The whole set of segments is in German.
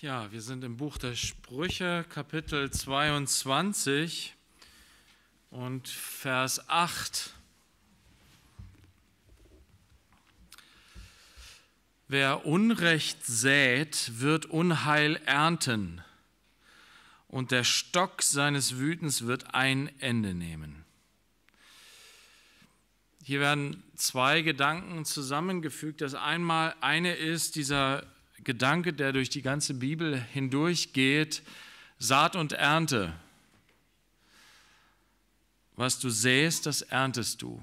Ja, wir sind im Buch der Sprüche, Kapitel 22 und Vers 8. Wer Unrecht sät, wird Unheil ernten, und der Stock seines Wütens wird ein Ende nehmen. Hier werden zwei Gedanken zusammengefügt. Das einmal eine ist dieser Gedanke, der durch die ganze Bibel hindurchgeht, Saat und Ernte. Was du säst, das erntest du.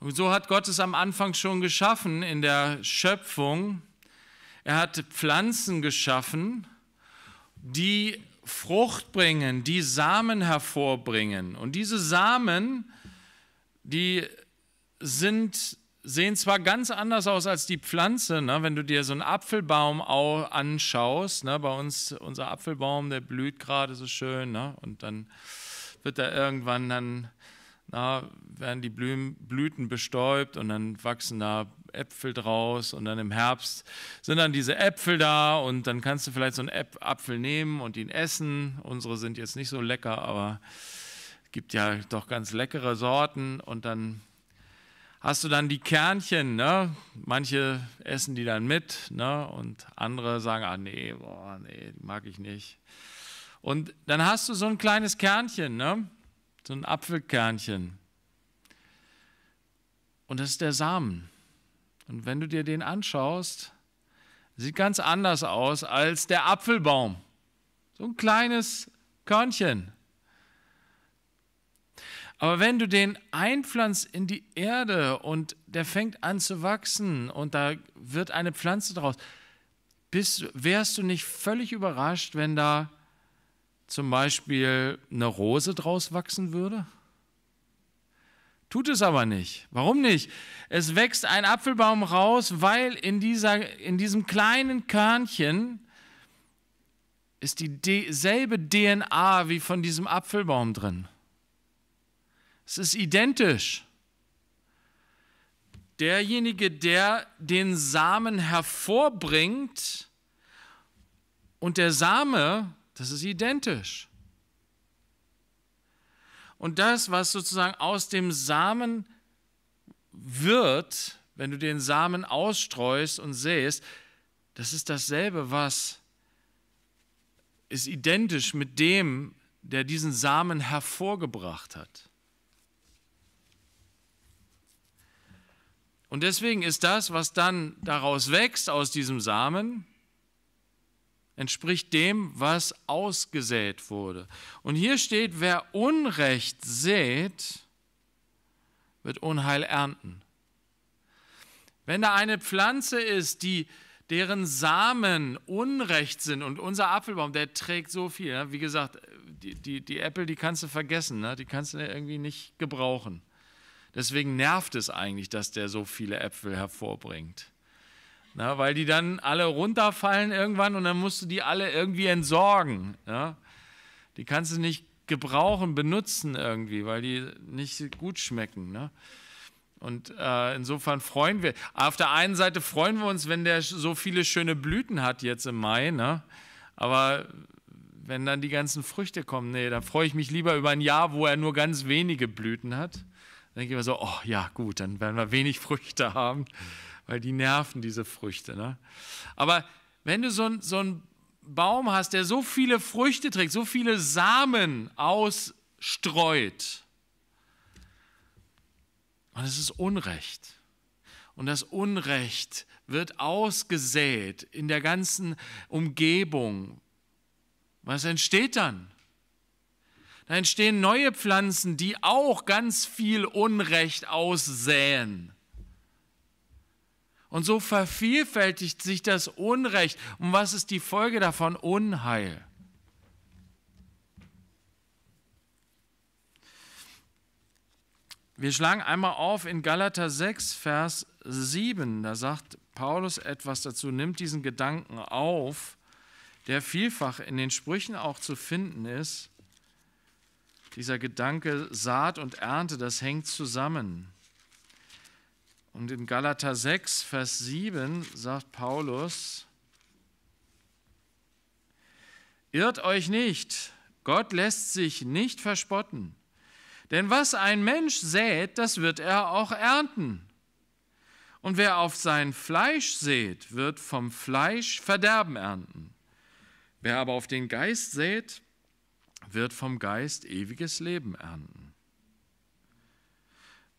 Und so hat Gott es am Anfang schon geschaffen in der Schöpfung. Er hat Pflanzen geschaffen, die Frucht bringen, die Samen hervorbringen. Und diese Samen, die sind sehen zwar ganz anders aus als die Pflanze, ne? wenn du dir so einen Apfelbaum anschaust. Ne? Bei uns, unser Apfelbaum, der blüht gerade so schön ne? und dann wird er irgendwann dann, na, werden die Blüm, Blüten bestäubt und dann wachsen da Äpfel draus und dann im Herbst sind dann diese Äpfel da und dann kannst du vielleicht so einen Äp Apfel nehmen und ihn essen. Unsere sind jetzt nicht so lecker, aber es gibt ja doch ganz leckere Sorten und dann hast du dann die Kernchen. Ne? Manche essen die dann mit ne? und andere sagen, ah nee, boah, nee, mag ich nicht. Und dann hast du so ein kleines Kernchen, ne? so ein Apfelkernchen. Und das ist der Samen. Und wenn du dir den anschaust, sieht ganz anders aus als der Apfelbaum. So ein kleines Körnchen. Aber wenn du den einpflanzt in die Erde und der fängt an zu wachsen und da wird eine Pflanze draus, bist, wärst du nicht völlig überrascht, wenn da zum Beispiel eine Rose draus wachsen würde? Tut es aber nicht. Warum nicht? Es wächst ein Apfelbaum raus, weil in, dieser, in diesem kleinen Körnchen ist dieselbe DNA wie von diesem Apfelbaum drin. Es ist identisch. Derjenige, der den Samen hervorbringt und der Same, das ist identisch. Und das, was sozusagen aus dem Samen wird, wenn du den Samen ausstreust und säst, das ist dasselbe, was ist identisch mit dem, der diesen Samen hervorgebracht hat. Und deswegen ist das, was dann daraus wächst aus diesem Samen, entspricht dem, was ausgesät wurde. Und hier steht, wer Unrecht sät, wird Unheil ernten. Wenn da eine Pflanze ist, die deren Samen Unrecht sind und unser Apfelbaum, der trägt so viel. Ne? Wie gesagt, die, die, die Äpfel, die kannst du vergessen, ne? die kannst du irgendwie nicht gebrauchen. Deswegen nervt es eigentlich, dass der so viele Äpfel hervorbringt. Na, weil die dann alle runterfallen irgendwann und dann musst du die alle irgendwie entsorgen. Ja? Die kannst du nicht gebrauchen, benutzen irgendwie, weil die nicht gut schmecken. Ne? Und äh, insofern freuen wir. Auf der einen Seite freuen wir uns, wenn der so viele schöne Blüten hat jetzt im Mai. Ne? Aber wenn dann die ganzen Früchte kommen, nee, dann freue ich mich lieber über ein Jahr, wo er nur ganz wenige Blüten hat denke ich mir so, oh ja, gut, dann werden wir wenig Früchte haben, weil die nerven diese Früchte. Ne? Aber wenn du so, so einen Baum hast, der so viele Früchte trägt, so viele Samen ausstreut, und es ist Unrecht. Und das Unrecht wird ausgesät in der ganzen Umgebung. Was entsteht dann? Da entstehen neue Pflanzen, die auch ganz viel Unrecht aussäen. Und so vervielfältigt sich das Unrecht. Und was ist die Folge davon? Unheil. Wir schlagen einmal auf in Galater 6, Vers 7. Da sagt Paulus etwas dazu, nimmt diesen Gedanken auf, der vielfach in den Sprüchen auch zu finden ist dieser Gedanke Saat und Ernte, das hängt zusammen. Und in Galater 6, Vers 7 sagt Paulus, Irrt euch nicht, Gott lässt sich nicht verspotten. Denn was ein Mensch sät, das wird er auch ernten. Und wer auf sein Fleisch sät, wird vom Fleisch Verderben ernten. Wer aber auf den Geist sät, wird vom Geist ewiges Leben ernten.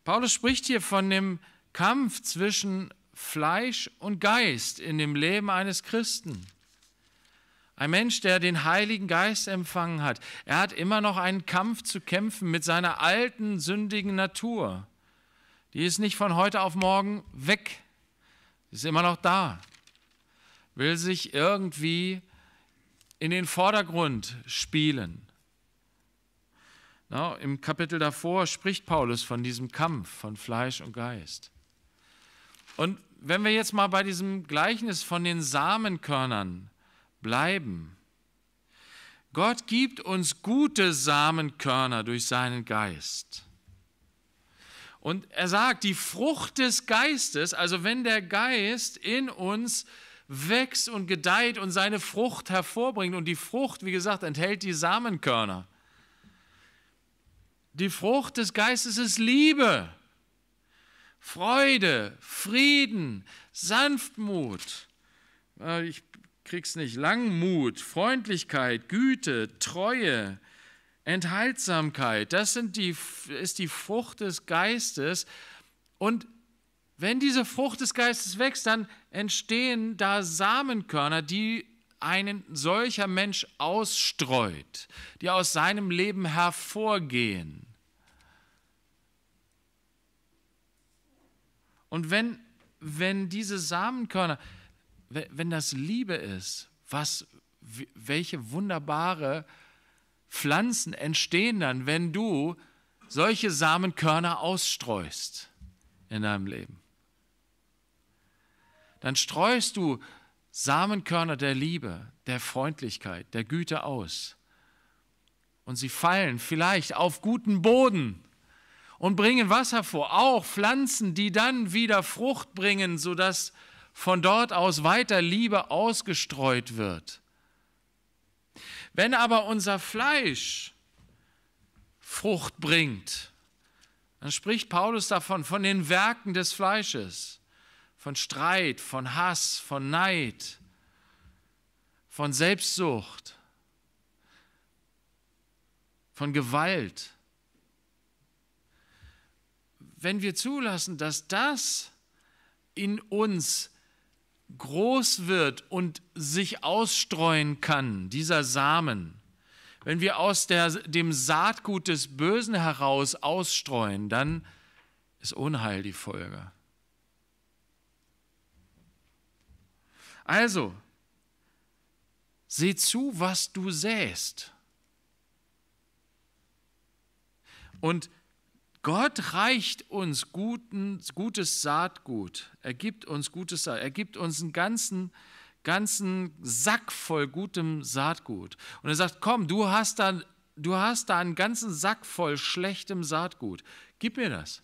Paulus spricht hier von dem Kampf zwischen Fleisch und Geist in dem Leben eines Christen. Ein Mensch, der den Heiligen Geist empfangen hat, er hat immer noch einen Kampf zu kämpfen mit seiner alten, sündigen Natur. Die ist nicht von heute auf morgen weg, ist immer noch da, will sich irgendwie in den Vordergrund spielen, na, Im Kapitel davor spricht Paulus von diesem Kampf von Fleisch und Geist. Und wenn wir jetzt mal bei diesem Gleichnis von den Samenkörnern bleiben, Gott gibt uns gute Samenkörner durch seinen Geist. Und er sagt, die Frucht des Geistes, also wenn der Geist in uns wächst und gedeiht und seine Frucht hervorbringt, und die Frucht, wie gesagt, enthält die Samenkörner. Die Frucht des Geistes ist Liebe, Freude, Frieden, Sanftmut. Äh, ich krieg's nicht. Langmut, Freundlichkeit, Güte, Treue, Enthaltsamkeit. Das sind die, ist die Frucht des Geistes. Und wenn diese Frucht des Geistes wächst, dann entstehen da Samenkörner, die einen solcher Mensch ausstreut, die aus seinem Leben hervorgehen. Und wenn, wenn diese Samenkörner, wenn das Liebe ist, was, welche wunderbare Pflanzen entstehen dann, wenn du solche Samenkörner ausstreust in deinem Leben. Dann streust du Samenkörner der Liebe, der Freundlichkeit, der Güte aus. Und sie fallen vielleicht auf guten Boden und bringen Wasser vor, auch Pflanzen, die dann wieder Frucht bringen, sodass von dort aus weiter Liebe ausgestreut wird. Wenn aber unser Fleisch Frucht bringt, dann spricht Paulus davon, von den Werken des Fleisches von Streit, von Hass, von Neid, von Selbstsucht, von Gewalt. Wenn wir zulassen, dass das in uns groß wird und sich ausstreuen kann, dieser Samen, wenn wir aus der, dem Saatgut des Bösen heraus ausstreuen, dann ist Unheil die Folge. Also, seh zu, was du säst. Und Gott reicht uns guten, gutes Saatgut. Er gibt uns gutes Saatgut. Er gibt uns einen ganzen, ganzen Sack voll gutem Saatgut. Und er sagt, komm, du hast da, du hast da einen ganzen Sack voll schlechtem Saatgut. Gib mir das.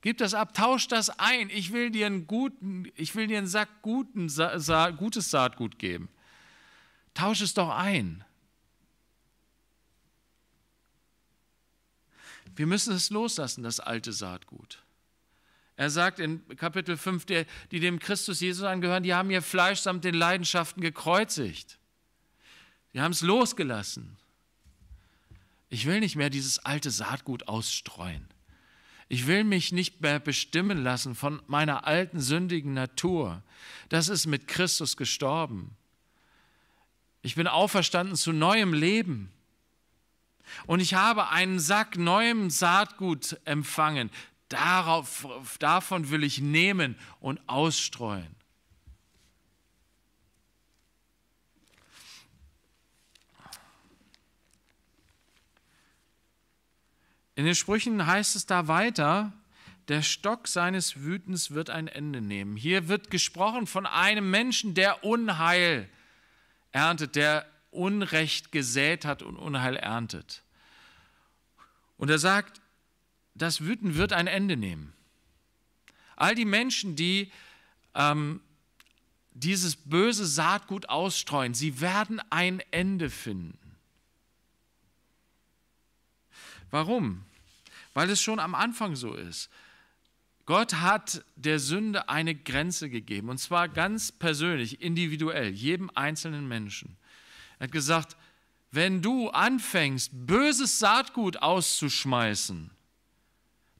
Gib das ab, tausch das ein. Ich will dir einen guten, ich will dir einen Sack guten, Sa Sa gutes Saatgut geben. Tausch es doch ein. Wir müssen es loslassen, das alte Saatgut. Er sagt in Kapitel 5, die, die dem Christus Jesus angehören, die haben ihr Fleisch samt den Leidenschaften gekreuzigt. Die haben es losgelassen. Ich will nicht mehr dieses alte Saatgut ausstreuen. Ich will mich nicht mehr bestimmen lassen von meiner alten sündigen Natur. Das ist mit Christus gestorben. Ich bin auferstanden zu neuem Leben. Und ich habe einen Sack neuem Saatgut empfangen. Darauf, davon will ich nehmen und ausstreuen. In den Sprüchen heißt es da weiter, der Stock seines Wütens wird ein Ende nehmen. Hier wird gesprochen von einem Menschen, der Unheil erntet, der Unrecht gesät hat und Unheil erntet. Und er sagt, das Wüten wird ein Ende nehmen. All die Menschen, die ähm, dieses böse Saatgut ausstreuen, sie werden ein Ende finden. Warum? weil es schon am Anfang so ist. Gott hat der Sünde eine Grenze gegeben, und zwar ganz persönlich, individuell, jedem einzelnen Menschen. Er hat gesagt, wenn du anfängst, böses Saatgut auszuschmeißen,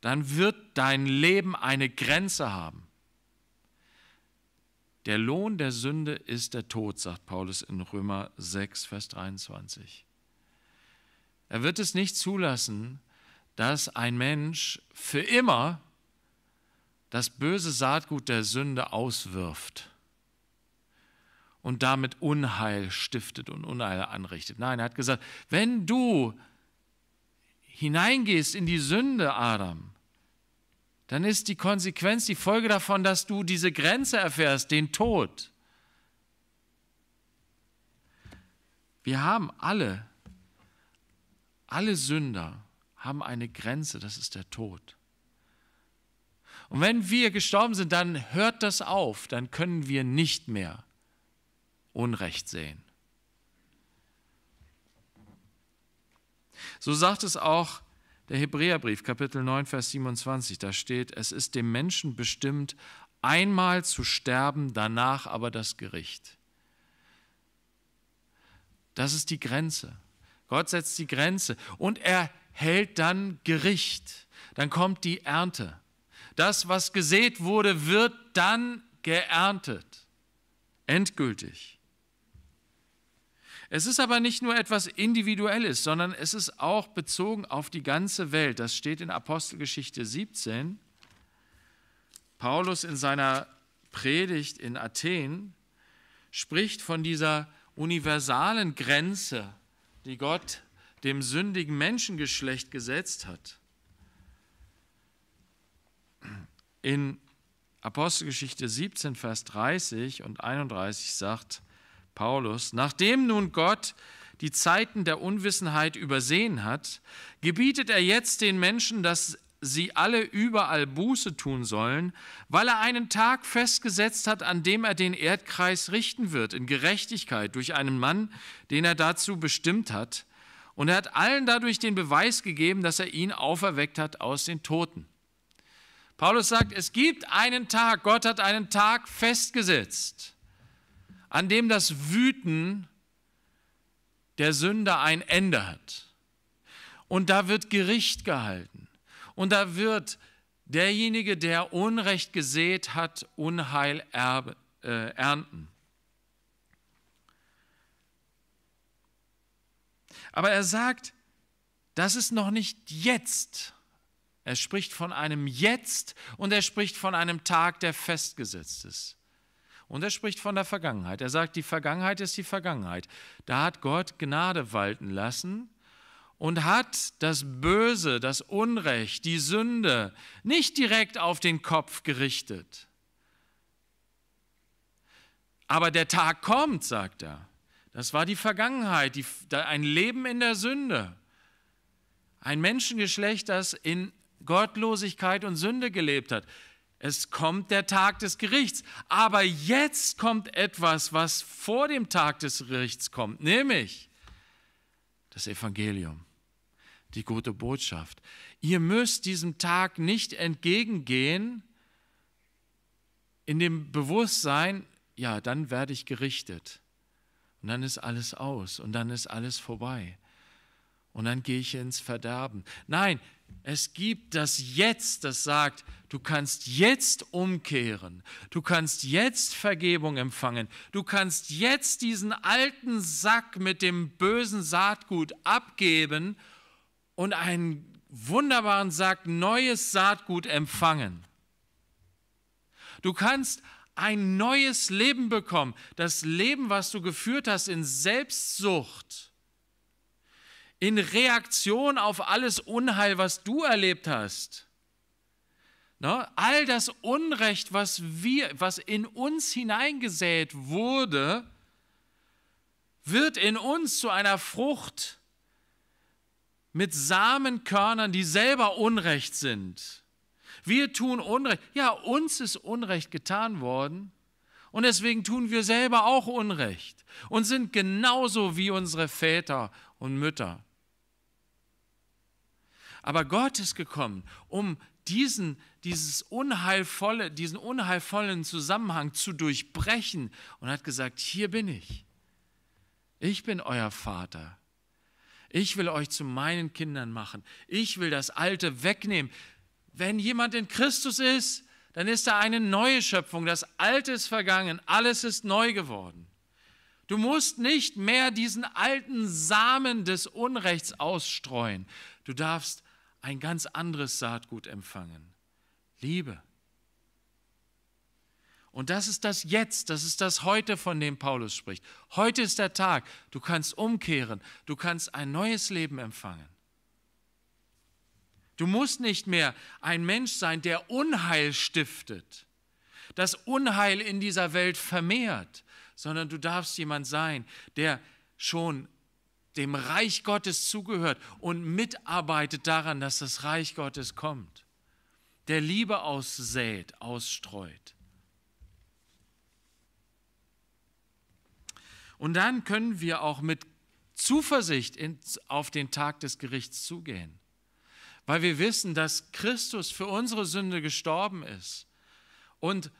dann wird dein Leben eine Grenze haben. Der Lohn der Sünde ist der Tod, sagt Paulus in Römer 6, Vers 23. Er wird es nicht zulassen, dass ein Mensch für immer das böse Saatgut der Sünde auswirft und damit Unheil stiftet und Unheil anrichtet. Nein, er hat gesagt, wenn du hineingehst in die Sünde, Adam, dann ist die Konsequenz, die Folge davon, dass du diese Grenze erfährst, den Tod. Wir haben alle, alle Sünder, haben eine Grenze, das ist der Tod. Und wenn wir gestorben sind, dann hört das auf, dann können wir nicht mehr Unrecht sehen. So sagt es auch der Hebräerbrief, Kapitel 9, Vers 27, da steht, es ist dem Menschen bestimmt, einmal zu sterben, danach aber das Gericht. Das ist die Grenze. Gott setzt die Grenze und er hält dann Gericht. Dann kommt die Ernte. Das, was gesät wurde, wird dann geerntet. Endgültig. Es ist aber nicht nur etwas Individuelles, sondern es ist auch bezogen auf die ganze Welt. Das steht in Apostelgeschichte 17. Paulus in seiner Predigt in Athen spricht von dieser universalen Grenze, die Gott dem sündigen Menschengeschlecht gesetzt hat. In Apostelgeschichte 17, Vers 30 und 31 sagt Paulus, nachdem nun Gott die Zeiten der Unwissenheit übersehen hat, gebietet er jetzt den Menschen, dass sie alle überall Buße tun sollen, weil er einen Tag festgesetzt hat, an dem er den Erdkreis richten wird in Gerechtigkeit durch einen Mann, den er dazu bestimmt hat. Und er hat allen dadurch den Beweis gegeben, dass er ihn auferweckt hat aus den Toten. Paulus sagt, es gibt einen Tag, Gott hat einen Tag festgesetzt, an dem das Wüten der Sünder ein Ende hat. Und da wird Gericht gehalten. Und da wird derjenige, der Unrecht gesät hat, Unheil erbe, äh, ernten. Aber er sagt, das ist noch nicht jetzt. Er spricht von einem Jetzt und er spricht von einem Tag, der festgesetzt ist. Und er spricht von der Vergangenheit. Er sagt, die Vergangenheit ist die Vergangenheit. Da hat Gott Gnade walten lassen und hat das Böse, das Unrecht, die Sünde nicht direkt auf den Kopf gerichtet. Aber der Tag kommt, sagt er. Das war die Vergangenheit, die, ein Leben in der Sünde. Ein Menschengeschlecht, das in Gottlosigkeit und Sünde gelebt hat. Es kommt der Tag des Gerichts. Aber jetzt kommt etwas, was vor dem Tag des Gerichts kommt, nämlich das Evangelium, die gute Botschaft. Ihr müsst diesem Tag nicht entgegengehen in dem Bewusstsein, ja, dann werde ich gerichtet. Und dann ist alles aus und dann ist alles vorbei. Und dann gehe ich ins Verderben. Nein, es gibt das Jetzt, das sagt, du kannst jetzt umkehren, du kannst jetzt Vergebung empfangen, du kannst jetzt diesen alten Sack mit dem bösen Saatgut abgeben und einen wunderbaren Sack neues Saatgut empfangen. Du kannst ein neues Leben bekommen. Das Leben, was du geführt hast in Selbstsucht, in Reaktion auf alles Unheil, was du erlebt hast. Ne? All das Unrecht, was, wir, was in uns hineingesät wurde, wird in uns zu einer Frucht mit Samenkörnern, die selber Unrecht sind. Wir tun Unrecht. Ja, uns ist Unrecht getan worden. Und deswegen tun wir selber auch Unrecht und sind genauso wie unsere Väter und Mütter. Aber Gott ist gekommen, um diesen, dieses unheilvolle, diesen unheilvollen Zusammenhang zu durchbrechen und hat gesagt, hier bin ich. Ich bin euer Vater. Ich will euch zu meinen Kindern machen. Ich will das Alte wegnehmen wenn jemand in Christus ist, dann ist da eine neue Schöpfung. Das Alte ist vergangen, alles ist neu geworden. Du musst nicht mehr diesen alten Samen des Unrechts ausstreuen. Du darfst ein ganz anderes Saatgut empfangen. Liebe. Und das ist das Jetzt, das ist das Heute, von dem Paulus spricht. Heute ist der Tag. Du kannst umkehren, du kannst ein neues Leben empfangen. Du musst nicht mehr ein Mensch sein, der Unheil stiftet, das Unheil in dieser Welt vermehrt, sondern du darfst jemand sein, der schon dem Reich Gottes zugehört und mitarbeitet daran, dass das Reich Gottes kommt, der Liebe aussät, ausstreut. Und dann können wir auch mit Zuversicht auf den Tag des Gerichts zugehen weil wir wissen, dass Christus für unsere Sünde gestorben ist und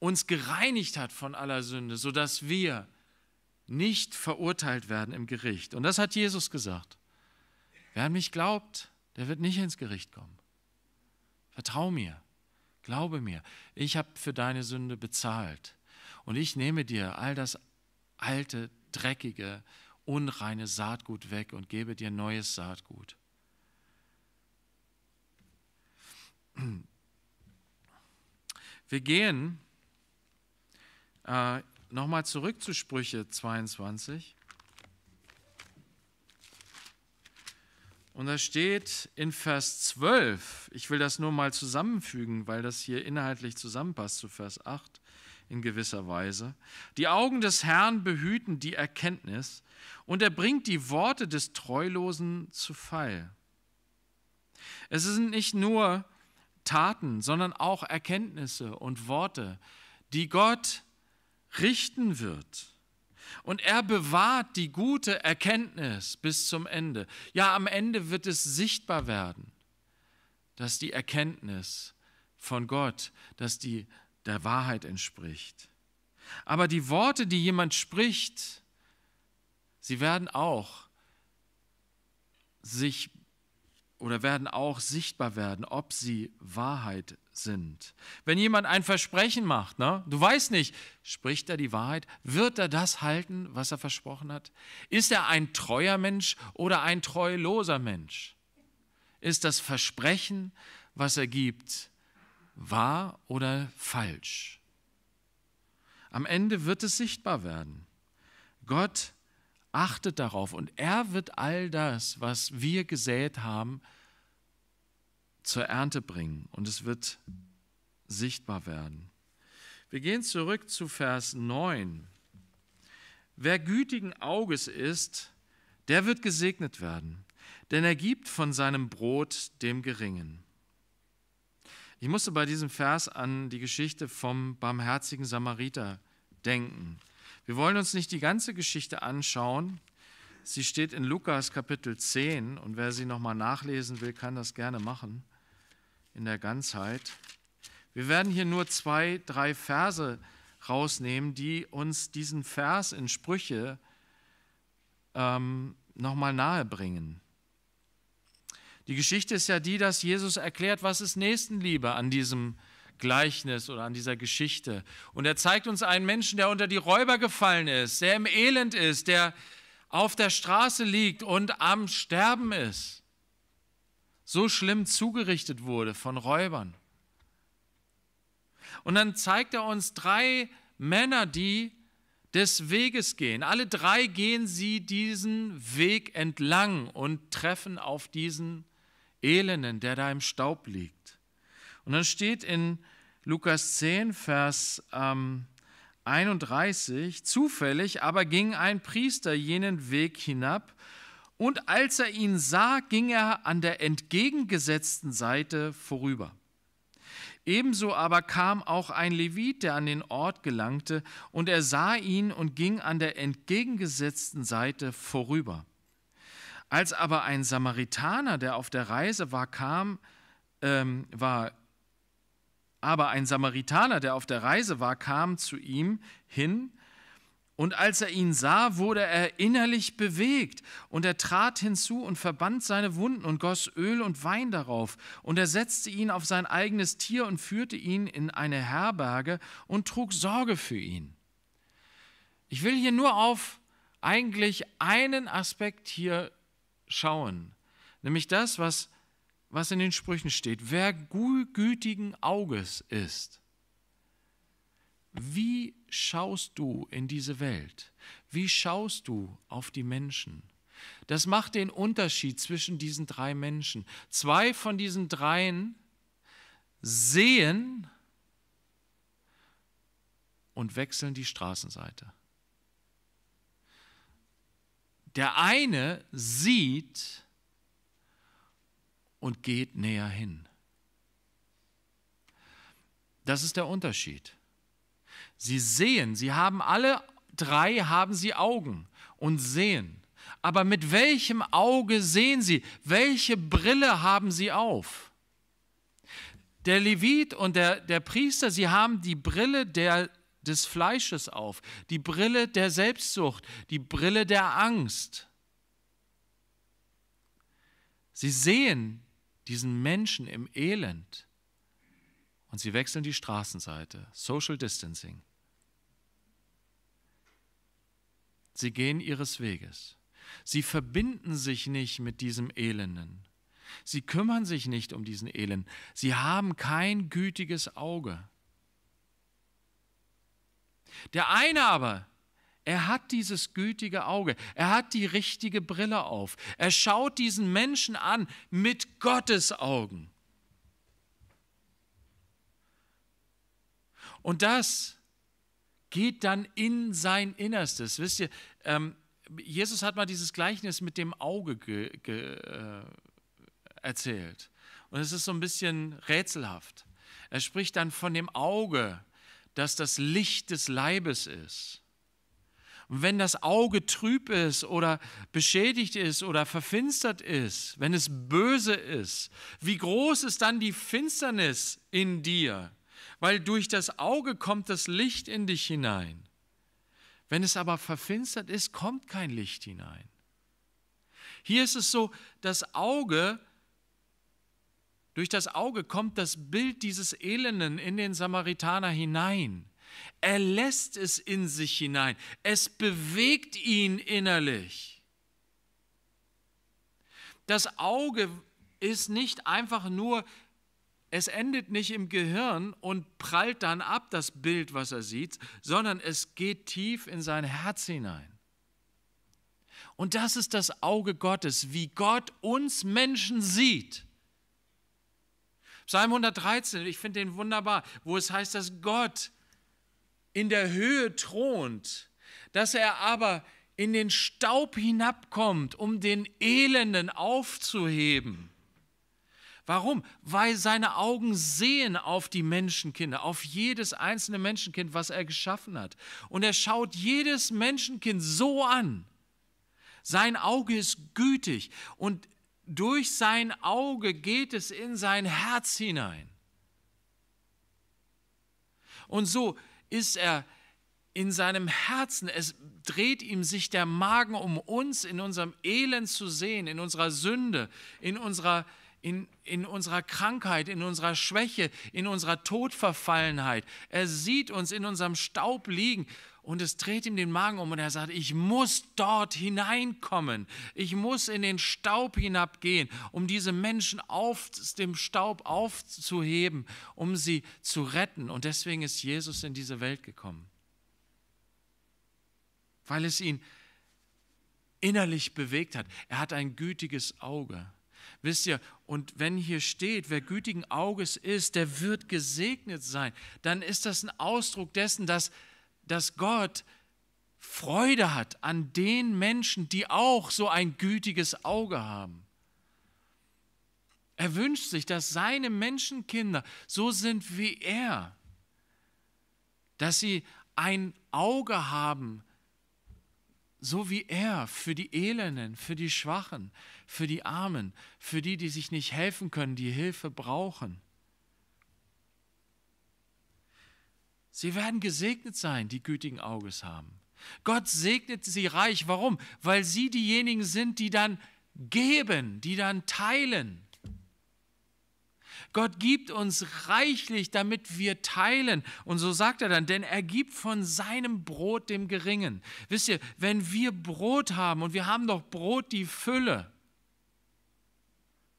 uns gereinigt hat von aller Sünde, sodass wir nicht verurteilt werden im Gericht. Und das hat Jesus gesagt. Wer an mich glaubt, der wird nicht ins Gericht kommen. Vertrau mir, glaube mir, ich habe für deine Sünde bezahlt. Und ich nehme dir all das alte, dreckige, unreine Saatgut weg und gebe dir neues Saatgut. Wir gehen äh, nochmal zurück zu Sprüche 22. Und da steht in Vers 12, ich will das nur mal zusammenfügen, weil das hier inhaltlich zusammenpasst zu Vers 8 in gewisser Weise. Die Augen des Herrn behüten die Erkenntnis und er bringt die Worte des Treulosen zu Fall. Es sind nicht nur Taten, sondern auch Erkenntnisse und Worte, die Gott richten wird. Und er bewahrt die gute Erkenntnis bis zum Ende. Ja, am Ende wird es sichtbar werden, dass die Erkenntnis von Gott, dass die der Wahrheit entspricht. Aber die Worte, die jemand spricht, sie werden auch sich oder werden auch sichtbar werden, ob sie Wahrheit sind. Wenn jemand ein Versprechen macht, ne, du weißt nicht, spricht er die Wahrheit? Wird er das halten, was er versprochen hat? Ist er ein treuer Mensch oder ein treuloser Mensch? Ist das Versprechen, was er gibt, wahr oder falsch? Am Ende wird es sichtbar werden. Gott achtet darauf und er wird all das, was wir gesät haben, zur Ernte bringen und es wird sichtbar werden. Wir gehen zurück zu Vers 9. Wer gütigen Auges ist, der wird gesegnet werden, denn er gibt von seinem Brot dem Geringen. Ich musste bei diesem Vers an die Geschichte vom barmherzigen Samariter denken. Wir wollen uns nicht die ganze Geschichte anschauen. Sie steht in Lukas Kapitel 10 und wer sie nochmal nachlesen will, kann das gerne machen in der Ganzheit. Wir werden hier nur zwei, drei Verse rausnehmen, die uns diesen Vers in Sprüche ähm, nochmal nahe bringen. Die Geschichte ist ja die, dass Jesus erklärt, was ist Nächstenliebe an diesem Gleichnis oder an dieser Geschichte. Und er zeigt uns einen Menschen, der unter die Räuber gefallen ist, der im Elend ist, der auf der Straße liegt und am Sterben ist so schlimm zugerichtet wurde von Räubern. Und dann zeigt er uns drei Männer, die des Weges gehen. Alle drei gehen sie diesen Weg entlang und treffen auf diesen Elenden, der da im Staub liegt. Und dann steht in Lukas 10, Vers ähm, 31, zufällig aber ging ein Priester jenen Weg hinab und als er ihn sah, ging er an der entgegengesetzten Seite vorüber. Ebenso aber kam auch ein Levit, der an den Ort gelangte, und er sah ihn und ging an der entgegengesetzten Seite vorüber. Als aber ein Samaritaner, der auf der Reise war, kam, ähm, war aber ein Samaritaner, der auf der Reise war, kam zu ihm hin und als er ihn sah, wurde er innerlich bewegt. Und er trat hinzu und verband seine Wunden und goss Öl und Wein darauf. Und er setzte ihn auf sein eigenes Tier und führte ihn in eine Herberge und trug Sorge für ihn. Ich will hier nur auf eigentlich einen Aspekt hier schauen, nämlich das, was, was in den Sprüchen steht. Wer gütigen Auges ist, wie schaust du in diese Welt? Wie schaust du auf die Menschen? Das macht den Unterschied zwischen diesen drei Menschen. Zwei von diesen dreien sehen und wechseln die Straßenseite. Der eine sieht und geht näher hin. Das ist der Unterschied. Sie sehen, sie haben alle drei haben sie Augen und sehen. Aber mit welchem Auge sehen sie? Welche Brille haben sie auf? Der Levit und der, der Priester, sie haben die Brille der, des Fleisches auf, die Brille der Selbstsucht, die Brille der Angst. Sie sehen diesen Menschen im Elend und sie wechseln die Straßenseite. Social Distancing. Sie gehen ihres Weges. Sie verbinden sich nicht mit diesem Elenden. Sie kümmern sich nicht um diesen Elenden. Sie haben kein gütiges Auge. Der eine aber, er hat dieses gütige Auge, er hat die richtige Brille auf, er schaut diesen Menschen an mit Gottes Augen. Und das ist, geht dann in sein Innerstes. Wisst ihr, ähm, Jesus hat mal dieses Gleichnis mit dem Auge ge, ge, äh, erzählt. Und es ist so ein bisschen rätselhaft. Er spricht dann von dem Auge, das das Licht des Leibes ist. Und wenn das Auge trüb ist oder beschädigt ist oder verfinstert ist, wenn es böse ist, wie groß ist dann die Finsternis in dir? weil durch das Auge kommt das Licht in dich hinein. Wenn es aber verfinstert ist, kommt kein Licht hinein. Hier ist es so, das Auge, durch das Auge kommt das Bild dieses Elenden in den Samaritaner hinein. Er lässt es in sich hinein. Es bewegt ihn innerlich. Das Auge ist nicht einfach nur es endet nicht im Gehirn und prallt dann ab, das Bild, was er sieht, sondern es geht tief in sein Herz hinein. Und das ist das Auge Gottes, wie Gott uns Menschen sieht. Psalm 113, ich finde den wunderbar, wo es heißt, dass Gott in der Höhe thront, dass er aber in den Staub hinabkommt, um den Elenden aufzuheben. Warum? Weil seine Augen sehen auf die Menschenkinder, auf jedes einzelne Menschenkind, was er geschaffen hat. Und er schaut jedes Menschenkind so an. Sein Auge ist gütig und durch sein Auge geht es in sein Herz hinein. Und so ist er in seinem Herzen, es dreht ihm sich der Magen, um uns in unserem Elend zu sehen, in unserer Sünde, in unserer in, in unserer Krankheit, in unserer Schwäche, in unserer Todverfallenheit. Er sieht uns in unserem Staub liegen und es dreht ihm den Magen um und er sagt, ich muss dort hineinkommen, ich muss in den Staub hinabgehen, um diese Menschen auf dem Staub aufzuheben, um sie zu retten. Und deswegen ist Jesus in diese Welt gekommen, weil es ihn innerlich bewegt hat. Er hat ein gütiges Auge. Wisst ihr, und wenn hier steht, wer gütigen Auges ist, der wird gesegnet sein, dann ist das ein Ausdruck dessen, dass, dass Gott Freude hat an den Menschen, die auch so ein gütiges Auge haben. Er wünscht sich, dass seine Menschenkinder so sind wie er, dass sie ein Auge haben, so wie er für die Elenden, für die Schwachen, für die Armen, für die, die sich nicht helfen können, die Hilfe brauchen. Sie werden gesegnet sein, die gütigen Auges haben. Gott segnet sie reich. Warum? Weil sie diejenigen sind, die dann geben, die dann teilen. Gott gibt uns reichlich, damit wir teilen. Und so sagt er dann, denn er gibt von seinem Brot dem Geringen. Wisst ihr, wenn wir Brot haben und wir haben doch Brot die Fülle,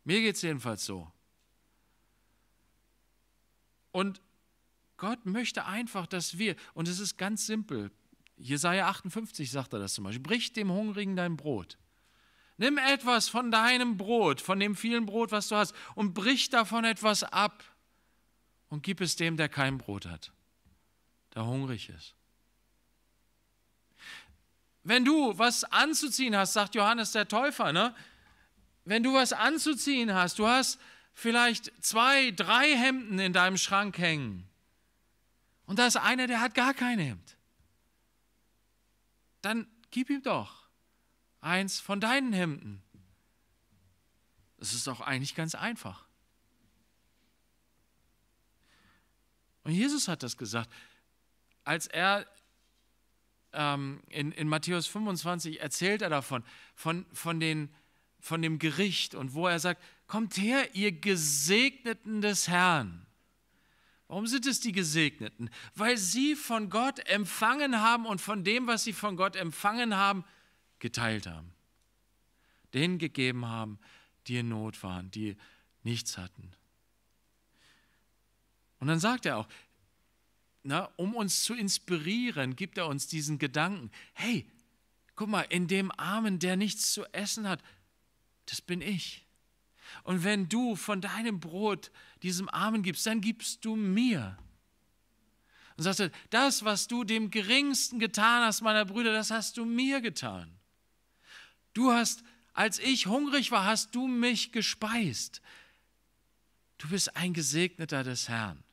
mir geht es jedenfalls so. Und Gott möchte einfach, dass wir, und es ist ganz simpel, Jesaja 58 sagt er das zum Beispiel, brich dem Hungrigen dein Brot. Nimm etwas von deinem Brot, von dem vielen Brot, was du hast, und brich davon etwas ab und gib es dem, der kein Brot hat, der hungrig ist. Wenn du was anzuziehen hast, sagt Johannes der Täufer, ne? wenn du was anzuziehen hast, du hast vielleicht zwei, drei Hemden in deinem Schrank hängen und da ist einer, der hat gar kein Hemd, dann gib ihm doch eins von deinen Hemden. Das ist doch eigentlich ganz einfach. Und Jesus hat das gesagt, als er ähm, in, in Matthäus 25 erzählt er davon, von, von, den, von dem Gericht und wo er sagt, kommt her, ihr Gesegneten des Herrn. Warum sind es die Gesegneten? Weil sie von Gott empfangen haben und von dem, was sie von Gott empfangen haben, geteilt haben, denen gegeben haben, die in Not waren, die nichts hatten. Und dann sagt er auch, na, um uns zu inspirieren, gibt er uns diesen Gedanken, hey, guck mal, in dem Armen, der nichts zu essen hat, das bin ich. Und wenn du von deinem Brot diesem Armen gibst, dann gibst du mir. Und sagst, das, was du dem Geringsten getan hast, meiner Brüder, das hast du mir getan. Du hast, als ich hungrig war, hast du mich gespeist. Du bist ein Gesegneter des Herrn.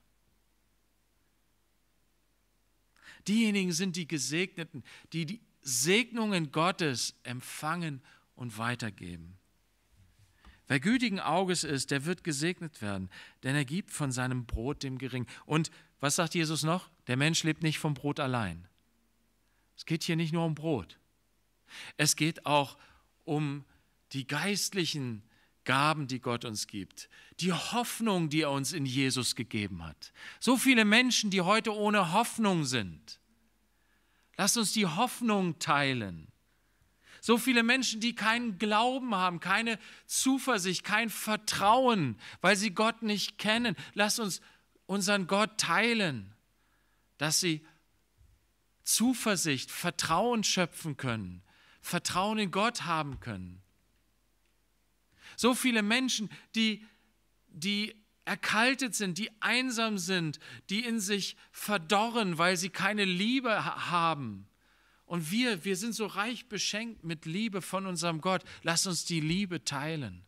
Diejenigen sind die Gesegneten, die die Segnungen Gottes empfangen und weitergeben. Wer gütigen Auges ist, der wird gesegnet werden, denn er gibt von seinem Brot dem Geringen. Und was sagt Jesus noch? Der Mensch lebt nicht vom Brot allein. Es geht hier nicht nur um Brot. Es geht auch um um die geistlichen Gaben, die Gott uns gibt, die Hoffnung, die er uns in Jesus gegeben hat. So viele Menschen, die heute ohne Hoffnung sind. Lasst uns die Hoffnung teilen. So viele Menschen, die keinen Glauben haben, keine Zuversicht, kein Vertrauen, weil sie Gott nicht kennen. Lasst uns unseren Gott teilen, dass sie Zuversicht, Vertrauen schöpfen können, Vertrauen in Gott haben können. So viele Menschen, die, die erkaltet sind, die einsam sind, die in sich verdorren, weil sie keine Liebe haben. Und wir, wir sind so reich beschenkt mit Liebe von unserem Gott. Lass uns die Liebe teilen.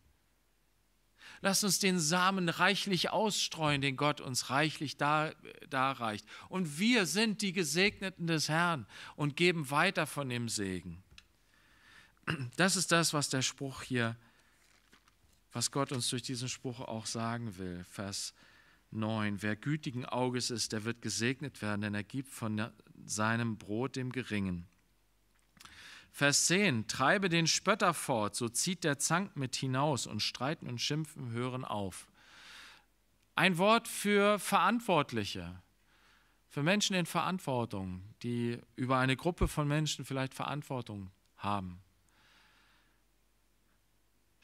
Lass uns den Samen reichlich ausstreuen, den Gott uns reichlich dar, darreicht. Und wir sind die Gesegneten des Herrn und geben weiter von dem Segen. Das ist das, was der Spruch hier, was Gott uns durch diesen Spruch auch sagen will. Vers 9. Wer gütigen Auges ist, der wird gesegnet werden, denn er gibt von seinem Brot dem Geringen. Vers 10. Treibe den Spötter fort, so zieht der Zank mit hinaus und Streiten und Schimpfen hören auf. Ein Wort für Verantwortliche, für Menschen in Verantwortung, die über eine Gruppe von Menschen vielleicht Verantwortung haben.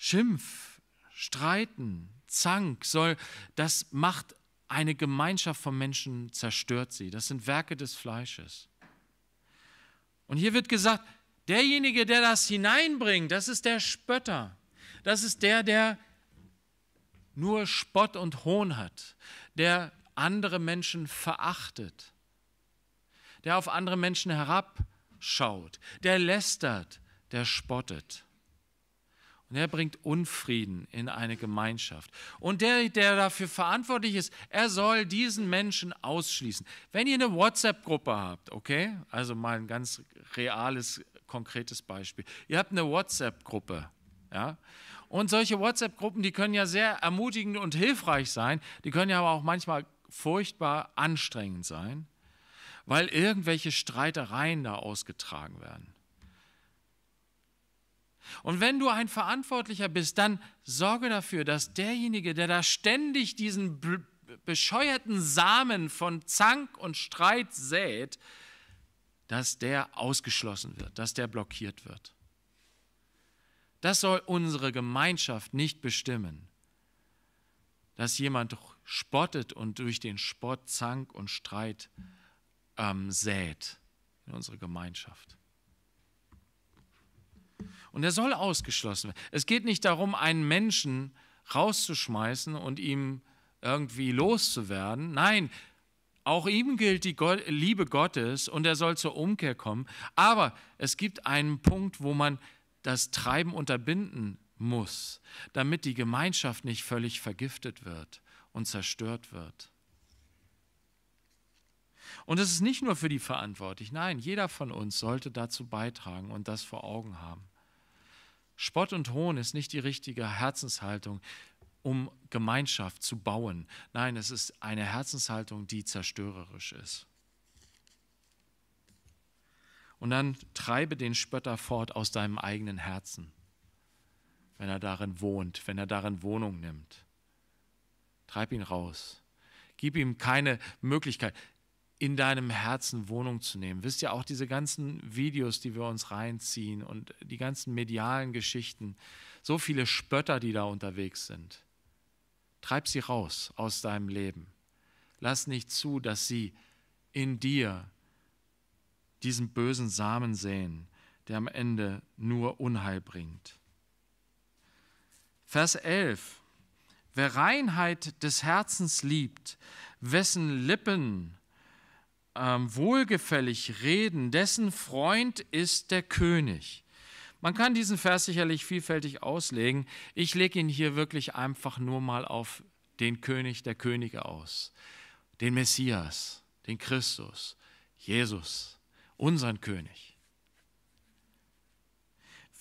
Schimpf, Streiten, Zank soll, das macht eine Gemeinschaft von Menschen, zerstört sie. Das sind Werke des Fleisches. Und hier wird gesagt, derjenige, der das hineinbringt, das ist der Spötter. Das ist der, der nur Spott und Hohn hat, der andere Menschen verachtet, der auf andere Menschen herabschaut, der lästert, der spottet. Und er bringt Unfrieden in eine Gemeinschaft. Und der, der dafür verantwortlich ist, er soll diesen Menschen ausschließen. Wenn ihr eine WhatsApp-Gruppe habt, okay, also mal ein ganz reales, konkretes Beispiel. Ihr habt eine WhatsApp-Gruppe, ja, und solche WhatsApp-Gruppen, die können ja sehr ermutigend und hilfreich sein, die können ja aber auch manchmal furchtbar anstrengend sein, weil irgendwelche Streitereien da ausgetragen werden. Und wenn du ein Verantwortlicher bist, dann sorge dafür, dass derjenige, der da ständig diesen bescheuerten Samen von Zank und Streit sät, dass der ausgeschlossen wird, dass der blockiert wird. Das soll unsere Gemeinschaft nicht bestimmen, dass jemand spottet und durch den Spott Zank und Streit ähm, sät in unsere Gemeinschaft. Und er soll ausgeschlossen werden. Es geht nicht darum, einen Menschen rauszuschmeißen und ihm irgendwie loszuwerden. Nein, auch ihm gilt die Liebe Gottes und er soll zur Umkehr kommen. Aber es gibt einen Punkt, wo man das Treiben unterbinden muss, damit die Gemeinschaft nicht völlig vergiftet wird und zerstört wird. Und es ist nicht nur für die verantwortlich, nein, jeder von uns sollte dazu beitragen und das vor Augen haben. Spott und Hohn ist nicht die richtige Herzenshaltung, um Gemeinschaft zu bauen. Nein, es ist eine Herzenshaltung, die zerstörerisch ist. Und dann treibe den Spötter fort aus deinem eigenen Herzen, wenn er darin wohnt, wenn er darin Wohnung nimmt. Treib ihn raus. Gib ihm keine Möglichkeit in deinem Herzen Wohnung zu nehmen. Wisst ihr auch diese ganzen Videos, die wir uns reinziehen und die ganzen medialen Geschichten, so viele Spötter, die da unterwegs sind. Treib sie raus aus deinem Leben. Lass nicht zu, dass sie in dir diesen bösen Samen säen, der am Ende nur Unheil bringt. Vers 11. Wer Reinheit des Herzens liebt, wessen Lippen ähm, wohlgefällig reden, dessen Freund ist der König. Man kann diesen Vers sicherlich vielfältig auslegen. Ich lege ihn hier wirklich einfach nur mal auf den König der Könige aus, den Messias, den Christus, Jesus, unseren König.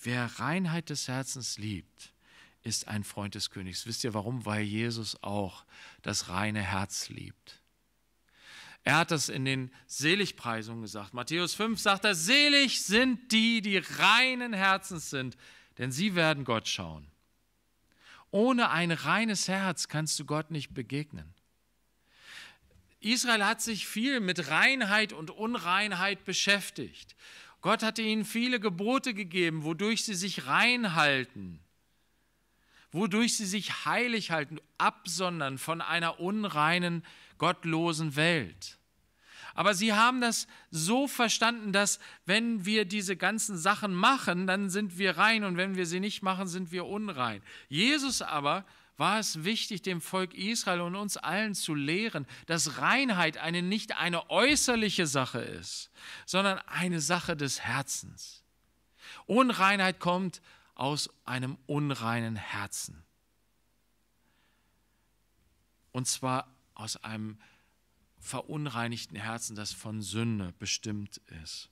Wer Reinheit des Herzens liebt, ist ein Freund des Königs. Wisst ihr warum? Weil Jesus auch das reine Herz liebt. Er hat das in den Seligpreisungen gesagt. Matthäus 5 sagt er, selig sind die, die reinen Herzens sind, denn sie werden Gott schauen. Ohne ein reines Herz kannst du Gott nicht begegnen. Israel hat sich viel mit Reinheit und Unreinheit beschäftigt. Gott hatte ihnen viele Gebote gegeben, wodurch sie sich reinhalten, wodurch sie sich heilig halten, absondern von einer unreinen gottlosen Welt. Aber sie haben das so verstanden, dass wenn wir diese ganzen Sachen machen, dann sind wir rein und wenn wir sie nicht machen, sind wir unrein. Jesus aber war es wichtig, dem Volk Israel und uns allen zu lehren, dass Reinheit eine nicht eine äußerliche Sache ist, sondern eine Sache des Herzens. Unreinheit kommt aus einem unreinen Herzen. Und zwar aus einem verunreinigten Herzen, das von Sünde bestimmt ist.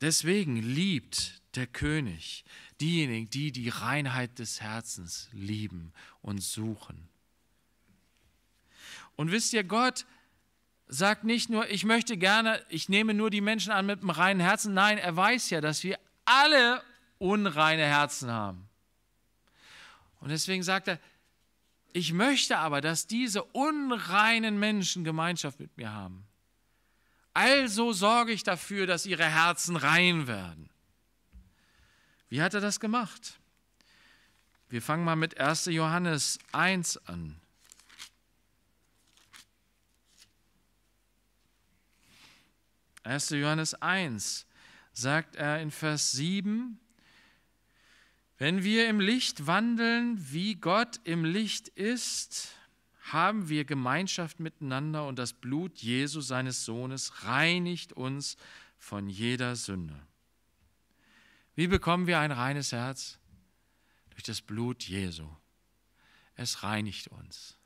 Deswegen liebt der König diejenigen, die die Reinheit des Herzens lieben und suchen. Und wisst ihr, Gott sagt nicht nur, ich möchte gerne, ich nehme nur die Menschen an mit einem reinen Herzen. Nein, er weiß ja, dass wir alle unreine Herzen haben. Und deswegen sagt er, ich möchte aber, dass diese unreinen Menschen Gemeinschaft mit mir haben. Also sorge ich dafür, dass ihre Herzen rein werden. Wie hat er das gemacht? Wir fangen mal mit 1. Johannes 1 an. Erste Johannes 1 sagt er in Vers 7, wenn wir im Licht wandeln, wie Gott im Licht ist, haben wir Gemeinschaft miteinander und das Blut Jesu, seines Sohnes, reinigt uns von jeder Sünde. Wie bekommen wir ein reines Herz? Durch das Blut Jesu. Es reinigt uns.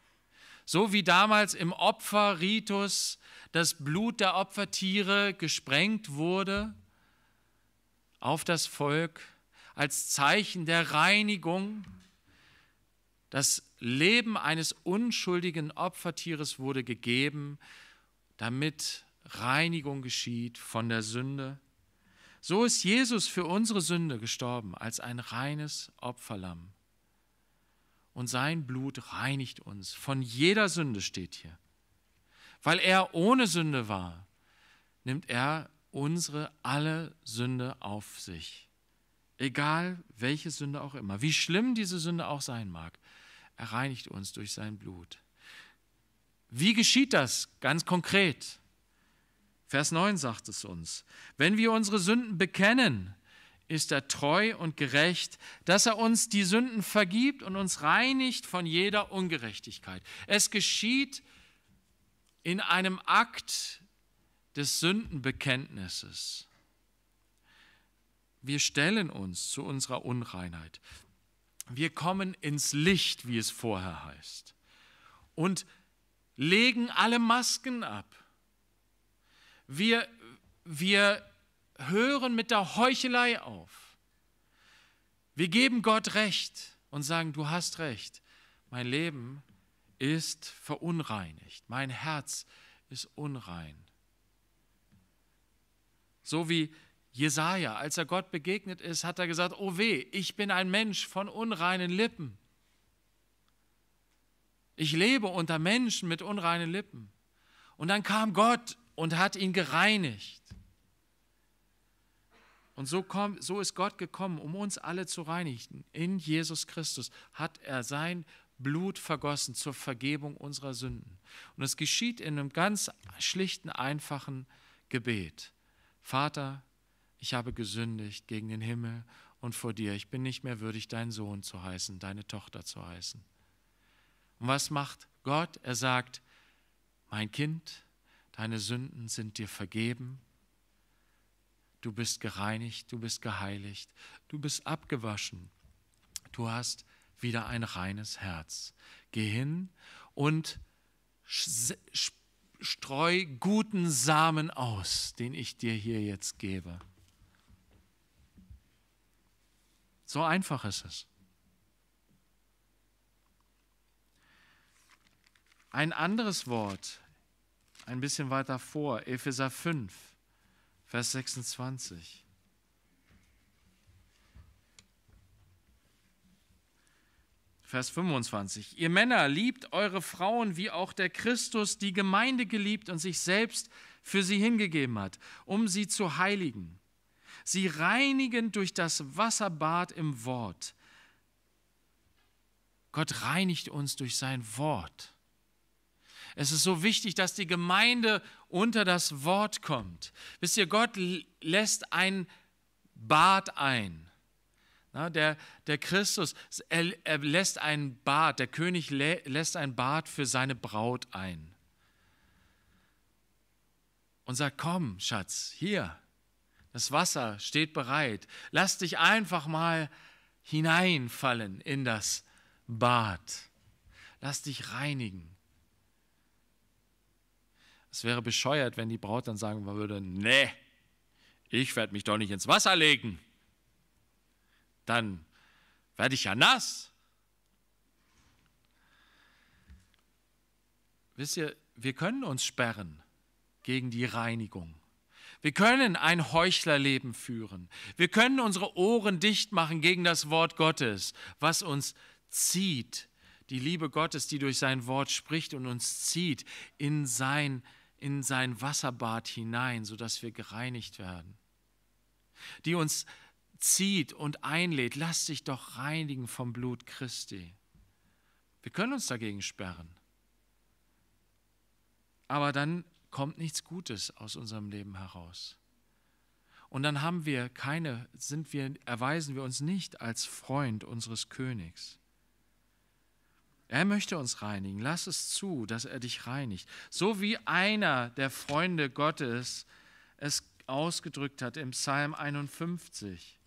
So wie damals im Opferritus das Blut der Opfertiere gesprengt wurde auf das Volk, als Zeichen der Reinigung. Das Leben eines unschuldigen Opfertieres wurde gegeben, damit Reinigung geschieht von der Sünde. So ist Jesus für unsere Sünde gestorben als ein reines Opferlamm. Und sein Blut reinigt uns von jeder Sünde, steht hier. Weil er ohne Sünde war, nimmt er unsere alle Sünde auf sich. Egal welche Sünde auch immer, wie schlimm diese Sünde auch sein mag, er reinigt uns durch sein Blut. Wie geschieht das ganz konkret? Vers 9 sagt es uns. Wenn wir unsere Sünden bekennen, ist er treu und gerecht, dass er uns die Sünden vergibt und uns reinigt von jeder Ungerechtigkeit. Es geschieht in einem Akt des Sündenbekenntnisses. Wir stellen uns zu unserer Unreinheit. Wir kommen ins Licht, wie es vorher heißt, und legen alle Masken ab. Wir, wir hören mit der Heuchelei auf. Wir geben Gott Recht und sagen, du hast Recht. Mein Leben ist verunreinigt. Mein Herz ist unrein. So wie Jesaja, als er Gott begegnet ist, hat er gesagt: Oh weh, ich bin ein Mensch von unreinen Lippen. Ich lebe unter Menschen mit unreinen Lippen. Und dann kam Gott und hat ihn gereinigt. Und so, kommt, so ist Gott gekommen, um uns alle zu reinigen. In Jesus Christus hat er sein Blut vergossen zur Vergebung unserer Sünden. Und es geschieht in einem ganz schlichten, einfachen Gebet. Vater, ich habe gesündigt gegen den Himmel und vor dir, ich bin nicht mehr würdig, dein Sohn zu heißen, deine Tochter zu heißen. Und was macht Gott? Er sagt, mein Kind, deine Sünden sind dir vergeben, du bist gereinigt, du bist geheiligt, du bist abgewaschen, du hast wieder ein reines Herz. Geh hin und streu guten Samen aus, den ich dir hier jetzt gebe. So einfach ist es. Ein anderes Wort, ein bisschen weiter vor, Epheser 5, Vers 26. Vers 25. Ihr Männer liebt eure Frauen, wie auch der Christus die Gemeinde geliebt und sich selbst für sie hingegeben hat, um sie zu heiligen sie reinigen durch das Wasserbad im Wort. Gott reinigt uns durch sein Wort. Es ist so wichtig, dass die Gemeinde unter das Wort kommt. Wisst ihr, Gott lässt ein Bad ein. Na, der, der Christus, er, er lässt ein Bad, der König lä lässt ein Bad für seine Braut ein. Und sagt, komm, Schatz, hier, das Wasser steht bereit. Lass dich einfach mal hineinfallen in das Bad. Lass dich reinigen. Es wäre bescheuert, wenn die Braut dann sagen würde, nee, ich werde mich doch nicht ins Wasser legen. Dann werde ich ja nass. Wisst ihr, wir können uns sperren gegen die Reinigung. Wir können ein Heuchlerleben führen. Wir können unsere Ohren dicht machen gegen das Wort Gottes, was uns zieht. Die Liebe Gottes, die durch sein Wort spricht und uns zieht in sein, in sein Wasserbad hinein, sodass wir gereinigt werden. Die uns zieht und einlädt, lass dich doch reinigen vom Blut Christi. Wir können uns dagegen sperren. Aber dann kommt nichts Gutes aus unserem Leben heraus. Und dann haben wir keine, sind wir, erweisen wir uns nicht als Freund unseres Königs. Er möchte uns reinigen. Lass es zu, dass er dich reinigt. So wie einer der Freunde Gottes es ausgedrückt hat im Psalm 51.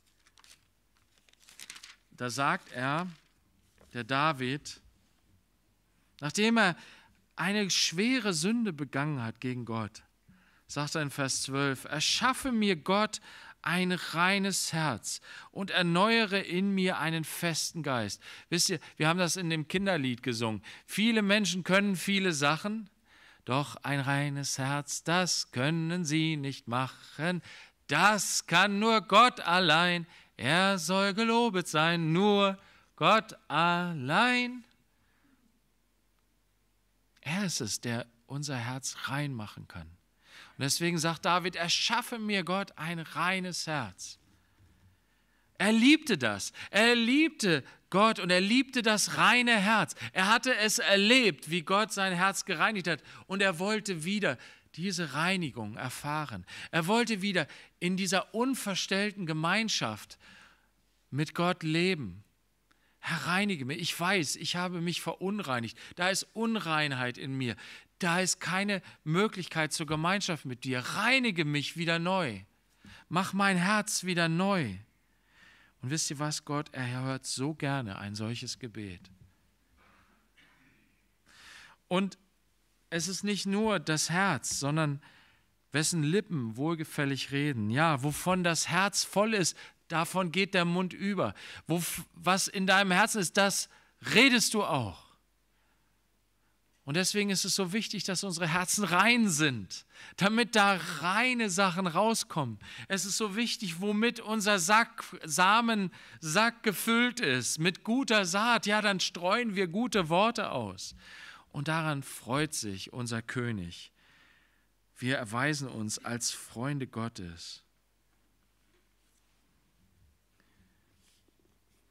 Da sagt er, der David, nachdem er eine schwere Sünde begangen hat gegen Gott, sagt er in Vers 12, erschaffe mir Gott ein reines Herz und erneuere in mir einen festen Geist. Wisst ihr, wir haben das in dem Kinderlied gesungen. Viele Menschen können viele Sachen, doch ein reines Herz, das können sie nicht machen. Das kann nur Gott allein. Er soll gelobet sein, nur Gott allein. Er ist es, der unser Herz rein machen kann. Und deswegen sagt David, erschaffe mir Gott ein reines Herz. Er liebte das. Er liebte Gott und er liebte das reine Herz. Er hatte es erlebt, wie Gott sein Herz gereinigt hat. Und er wollte wieder diese Reinigung erfahren. Er wollte wieder in dieser unverstellten Gemeinschaft mit Gott leben. Herr, reinige mich. Ich weiß, ich habe mich verunreinigt. Da ist Unreinheit in mir. Da ist keine Möglichkeit zur Gemeinschaft mit dir. Reinige mich wieder neu. Mach mein Herz wieder neu. Und wisst ihr was, Gott, er hört so gerne ein solches Gebet. Und es ist nicht nur das Herz, sondern wessen Lippen wohlgefällig reden. Ja, wovon das Herz voll ist, Davon geht der Mund über. Wo, was in deinem Herzen ist, das redest du auch. Und deswegen ist es so wichtig, dass unsere Herzen rein sind, damit da reine Sachen rauskommen. Es ist so wichtig, womit unser Sack, Samensack gefüllt ist, mit guter Saat. Ja, dann streuen wir gute Worte aus. Und daran freut sich unser König. Wir erweisen uns als Freunde Gottes.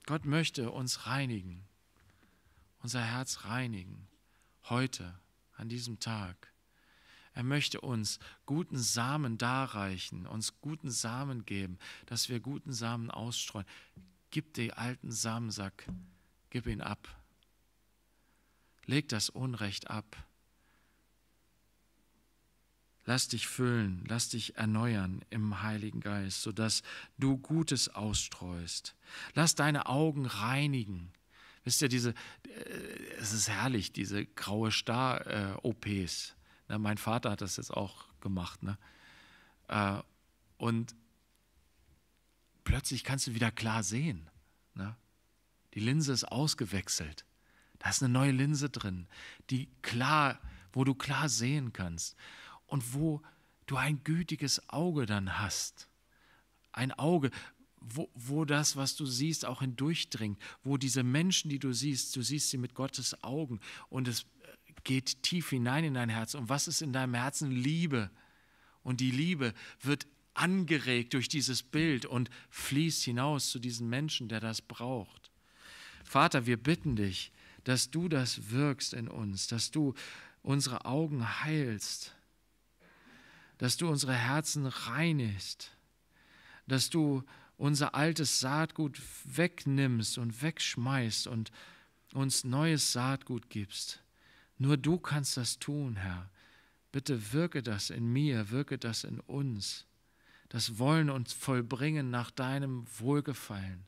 Gott möchte uns reinigen, unser Herz reinigen, heute, an diesem Tag. Er möchte uns guten Samen darreichen, uns guten Samen geben, dass wir guten Samen ausstreuen. Gib den alten Samensack, gib ihn ab. Leg das Unrecht ab. Lass dich füllen, lass dich erneuern im Heiligen Geist, sodass du Gutes ausstreust. Lass deine Augen reinigen. Wisst ihr, diese, äh, es ist herrlich, diese graue Star-OPs. mein Vater hat das jetzt auch gemacht. Ne? Äh, und plötzlich kannst du wieder klar sehen. Ne? Die Linse ist ausgewechselt. Da ist eine neue Linse drin, die klar, wo du klar sehen kannst und wo du ein gütiges Auge dann hast. Ein Auge, wo, wo das, was du siehst, auch hindurchdringt, wo diese Menschen, die du siehst, du siehst sie mit Gottes Augen und es äh, geht tief hinein in dein Herz. Und was ist in deinem Herzen? Liebe. Und die Liebe wird angeregt durch dieses Bild und fließt hinaus zu diesem Menschen, der das braucht. Vater, wir bitten dich, dass du das wirkst in uns, dass du unsere Augen heilst, dass du unsere Herzen reinigst, dass du unser altes Saatgut wegnimmst und wegschmeißt und uns neues Saatgut gibst. Nur du kannst das tun, Herr. Bitte wirke das in mir, wirke das in uns. Das Wollen und Vollbringen nach deinem Wohlgefallen.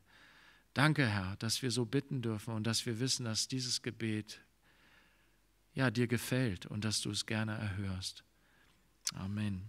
Danke, Herr, dass wir so bitten dürfen und dass wir wissen, dass dieses Gebet ja dir gefällt und dass du es gerne erhörst. Amen.